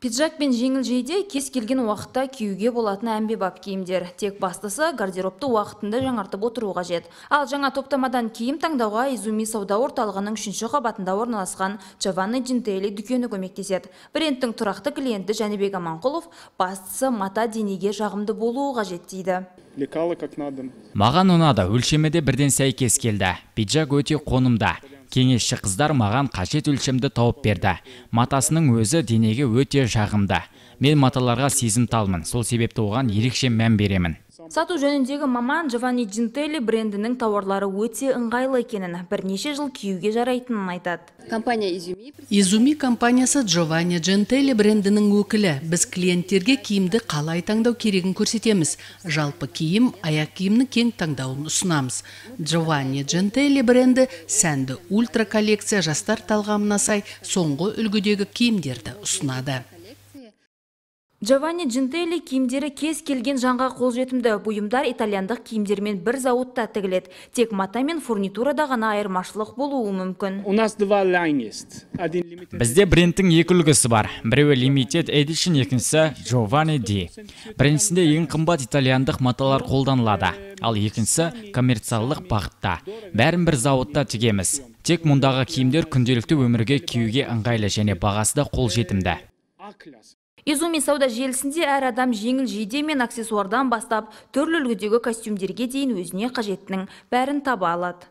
пиджак пен жеңіл жейде кез келген уақытта киюге болатын әмбебап киімдер тек бастысы гардеробты уақытында жаңартып отыру қажет ал жаңа топтамадан киім таңдауға изуми сауда орталығының үшінші қабатында орналасқан джованни джентели дүкені көмектеседі брендтің тұрақты клиенті жәнібек аманқұлов бастысы мата денеге жағымды болуы қажет дейді лекалы маған ұнады өлшемі бірден сәйкес келді пиджак өте қонымды кеңесші қыздар маған қажет өлшемді тауып берді матасының өзі денеге өте жағымды мен маталарға талмын, сол себепті оған ерекше мән беремін сату жөніндегі маман джованни джентелли брендінің тауарлары өте ыңғайлы екенін бірнеше жыл киюге жарайтынын айтады изуми компаниясы джованни джентелли брендінің өкілі біз клиенттерге киімді қалай таңдау керегін көрсетеміз жалпы киім аяқ киімнің кең таңдауын ұсынамыз джованни джентелли бренді сәнді ультра коллекция жастар талғамына сай соңғы үлгідегі киімдерді ұсынады Джованни Джинтелли киімдері кез келген жанға қолжетімді бұйымдар итальяндық киімдермен бір зауытта тігіледі. Тек мата мен фурнитурада ғана айырмашылық болуы мүмкін. Бізде брендтің екі үлгісі бар. Біреуі Limited Edition, екіншісі Джованни Ди. Біріншісінде ең қымбат итальяндық маталар қолданылады, ал екіншісі коммерциялық бағытта. Бәрін бір зауытта тігеміз. Тек мұндағы киімдер күнделікті өмірге киюге ыңғайлы және бағасы да қолжетімді изуми сауда желісінде әр адам жеңіл жейде мен аксессуардан бастап түрлі үлгідегі костюмдерге дейін өзіне қажеттінің бәрін таба алады